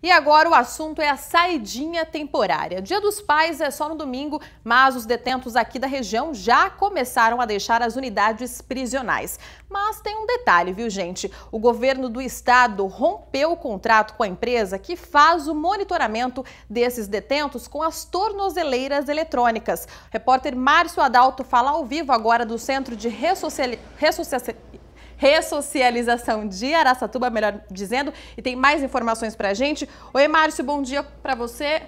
E agora o assunto é a saidinha temporária. Dia dos Pais é só no domingo, mas os detentos aqui da região já começaram a deixar as unidades prisionais. Mas tem um detalhe, viu, gente? O governo do estado rompeu o contrato com a empresa que faz o monitoramento desses detentos com as tornozeleiras eletrônicas. O repórter Márcio Adalto fala ao vivo agora do Centro de Ressocialização. Ressocialização de Araçatuba, melhor dizendo, e tem mais informações pra gente. Oi, Márcio, bom dia para você.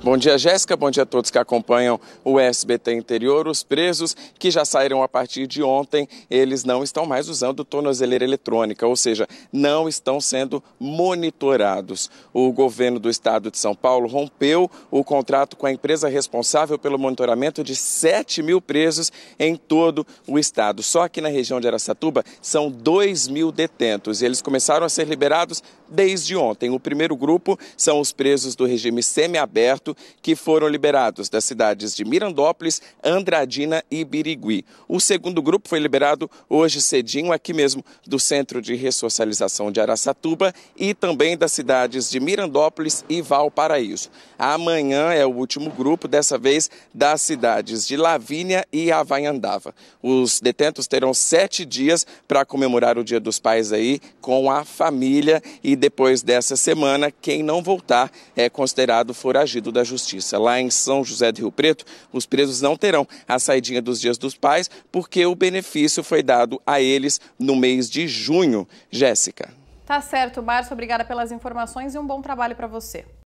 Bom dia, Jéssica. Bom dia a todos que acompanham o SBT Interior. Os presos que já saíram a partir de ontem, eles não estão mais usando tornozeleira eletrônica, ou seja, não estão sendo monitorados. O governo do estado de São Paulo rompeu o contrato com a empresa responsável pelo monitoramento de 7 mil presos em todo o estado. Só aqui na região de Aracatuba são 2 mil detentos e eles começaram a ser liberados desde ontem. O primeiro grupo são os presos do regime semiaberto que foram liberados das cidades de Mirandópolis, Andradina e Birigui. O segundo grupo foi liberado hoje cedinho, aqui mesmo, do Centro de Ressocialização de Araçatuba e também das cidades de Mirandópolis e Valparaíso. Amanhã é o último grupo, dessa vez das cidades de Lavínia e Avaiandava. Os detentos terão sete dias para comemorar o Dia dos Pais aí com a família e depois dessa semana, quem não voltar é considerado foragido da da Justiça. Lá em São José do Rio Preto, os presos não terão a saidinha dos dias dos pais, porque o benefício foi dado a eles no mês de junho. Jéssica. Tá certo, Márcio. Obrigada pelas informações e um bom trabalho para você.